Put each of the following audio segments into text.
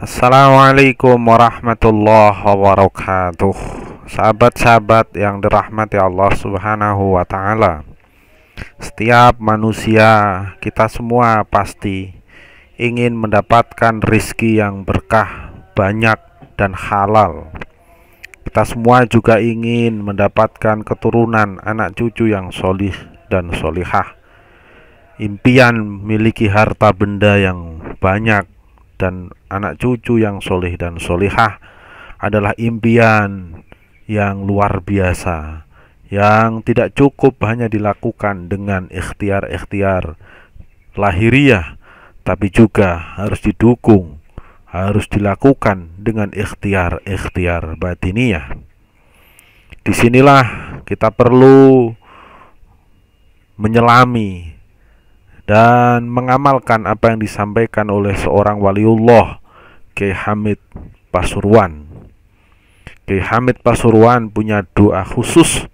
Assalamualaikum warahmatullahi wabarakatuh Sahabat-sahabat yang dirahmati Allah subhanahu wa ta'ala Setiap manusia kita semua pasti ingin mendapatkan rizki yang berkah, banyak, dan halal Kita semua juga ingin mendapatkan keturunan anak cucu yang solih dan solihah Impian miliki harta benda yang banyak dan anak cucu yang soleh dan solehah adalah impian yang luar biasa yang tidak cukup hanya dilakukan dengan ikhtiar-ikhtiar lahiriah tapi juga harus didukung harus dilakukan dengan ikhtiar-ikhtiar batiniah disinilah kita perlu menyelami dan mengamalkan apa yang disampaikan oleh seorang waliullah Kiai Hamid Pasuruan. Kiai Hamid Pasuruan punya doa khusus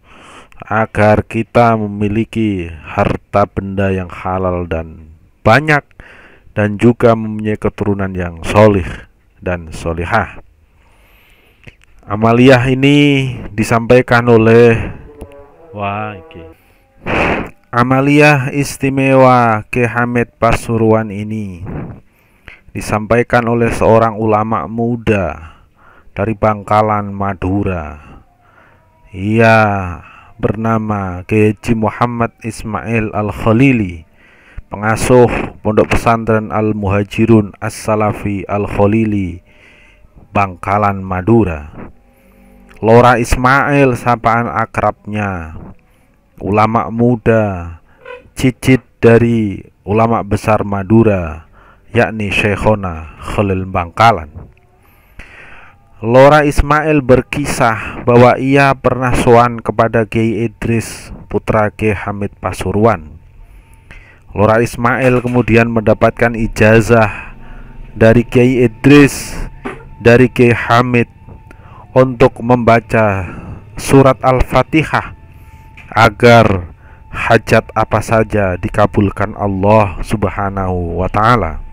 agar kita memiliki harta benda yang halal dan banyak dan juga mempunyai keturunan yang solih dan solihah. Amaliah ini disampaikan oleh Wah, okay. Amalia istimewa ke Hamid Pasuruan ini disampaikan oleh seorang ulama muda dari Bangkalan Madura. Ia bernama Keji Muhammad Ismail Al-Khalili, pengasuh Pondok Pesantren Al-Muhajirun As-Salafi Al-Khalili, Bangkalan Madura. Lora Ismail sapaan akrabnya ulama muda, cicit dari ulama besar Madura, yakni Syekhona Khalil Bangkalan. Lora Ismail berkisah bahwa ia pernah soan kepada Kiai Idris putra Kiai Hamid Pasuruan. Lora Ismail kemudian mendapatkan ijazah dari Kiai Idris dari Kiai Hamid untuk membaca surat Al-Fatihah agar hajat apa saja dikabulkan Allah Subhanahu wa taala.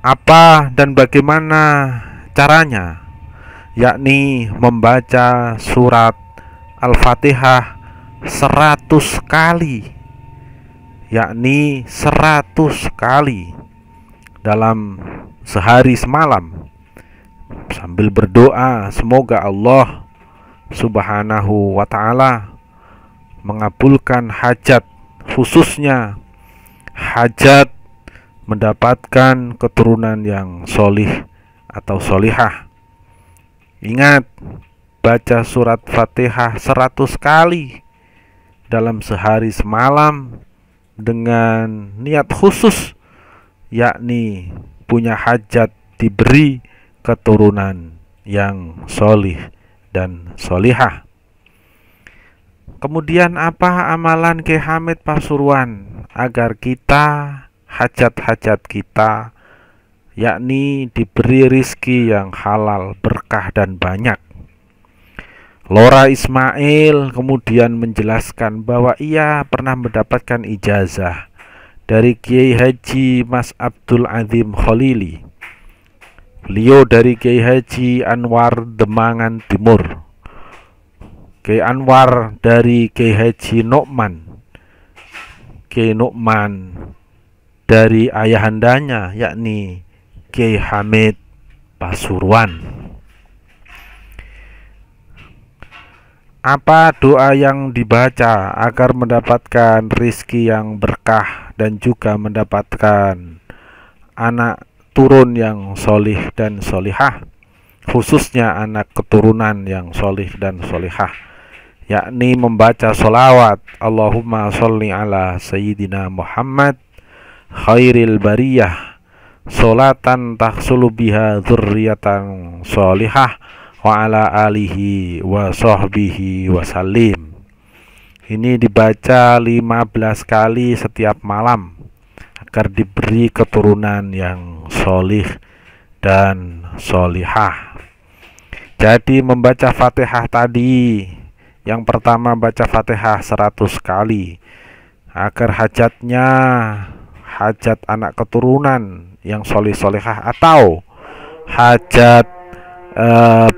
Apa dan bagaimana caranya? Yakni membaca surat Al-Fatihah 100 kali. Yakni 100 kali dalam sehari semalam sambil berdoa semoga Allah Subhanahu wa taala mengabulkan hajat khususnya hajat mendapatkan keturunan yang solih atau solihah. Ingat, baca surat Fatihah 100 kali dalam sehari semalam dengan niat khusus yakni punya hajat diberi keturunan yang solih dan solihah. Kemudian apa amalan Ki Hamid Pasuruan agar kita hajat-hajat kita yakni diberi rizki yang halal, berkah dan banyak. Lora Ismail kemudian menjelaskan bahwa ia pernah mendapatkan ijazah dari Kiai Haji Mas Abdul Azim Khalili Leo dari Kiai Haji Anwar Demangan Timur. Kiai Anwar dari Kiai Haji Nokman. Kiai Nokman dari ayahandanya yakni Kiai Hamid Pasuruan. Apa doa yang dibaca agar mendapatkan rizki yang berkah dan juga mendapatkan anak turun yang solih dan solihah khususnya anak keturunan yang solih dan solihah yakni membaca solawat Allahumma sholli ala Sayyidina Muhammad khairil bariyah solatan taksulu biha zurriyatan solihah wa ala alihi wa sahbihi wa salim ini dibaca 15 kali setiap malam agar diberi keturunan yang solih dan solihah. Jadi membaca Fatihah tadi, yang pertama baca Fatihah 100 kali agar hajatnya hajat anak keturunan yang solih solihah atau hajat e,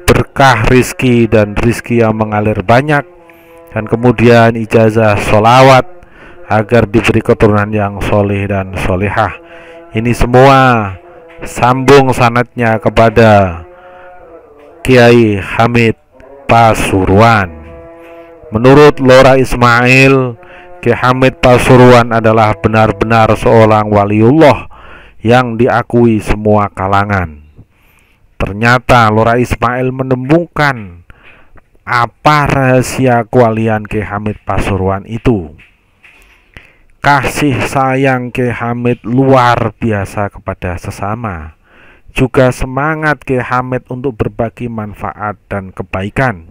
berkah rizki dan rizki yang mengalir banyak dan kemudian ijazah solawat agar diberi keturunan yang solih dan solihah. Ini semua sambung sanatnya kepada Kiai Hamid Pasuruan. Menurut Lora Ismail, Kiai Hamid Pasuruan adalah benar-benar seorang waliullah yang diakui semua kalangan. Ternyata Lora Ismail menemukan apa rahasia kualian Kiai Hamid Pasuruan itu kasih sayang Ki Hamid luar biasa kepada sesama juga semangat Ki Hamid untuk berbagi manfaat dan kebaikan.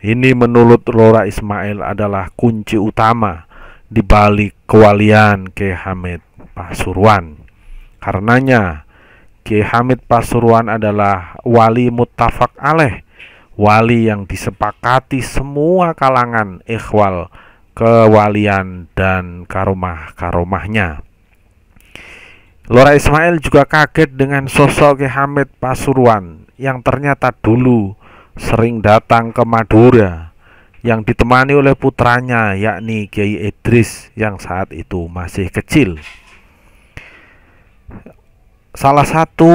Ini menurut Lora Ismail adalah kunci utama di balik kewalian Ki Hamid Pasuruan. Karenanya, Ki Hamid Pasuruan adalah wali mutafak aleh, wali yang disepakati semua kalangan ikhwal kewalian dan karomah-karomahnya. Lora Ismail juga kaget dengan sosok Ki Hamid Pasuruan yang ternyata dulu sering datang ke Madura yang ditemani oleh putranya yakni Kiai Idris yang saat itu masih kecil. Salah satu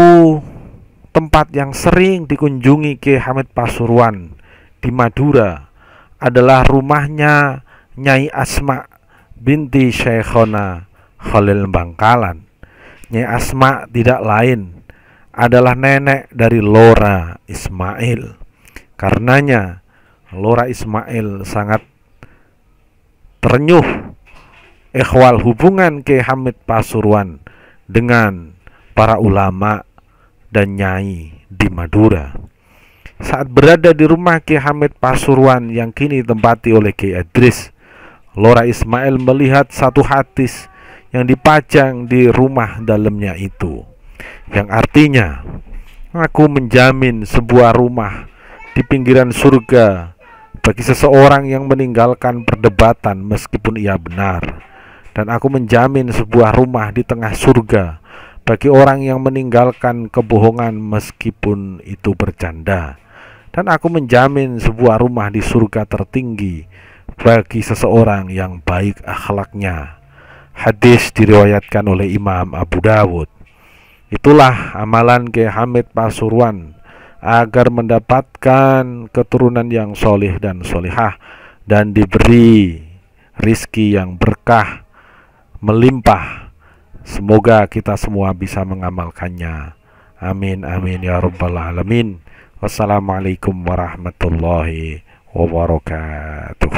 tempat yang sering dikunjungi Ki Hamid Pasuruan di Madura adalah rumahnya Nyai Asma binti Syekhona Khalil Bangkalan. Nyai Asma tidak lain adalah nenek dari Lora Ismail. Karenanya Lora Ismail sangat ternyuh ikhwal hubungan Ki Hamid Pasuruan dengan para ulama dan nyai di Madura. Saat berada di rumah Ki Hamid Pasuruan yang kini ditempati oleh Ki Idris, Lora Ismail melihat satu hadis yang dipajang di rumah dalamnya itu yang artinya aku menjamin sebuah rumah di pinggiran surga bagi seseorang yang meninggalkan perdebatan meskipun ia benar dan aku menjamin sebuah rumah di tengah surga bagi orang yang meninggalkan kebohongan meskipun itu bercanda dan aku menjamin sebuah rumah di surga tertinggi bagi seseorang yang baik akhlaknya. Hadis diriwayatkan oleh Imam Abu Dawud. Itulah amalan Ki Hamid Pasuruan agar mendapatkan keturunan yang solih dan solihah dan diberi rizki yang berkah melimpah. Semoga kita semua bisa mengamalkannya. Amin amin ya rabbal alamin. Wassalamualaikum warahmatullahi wabarakatuh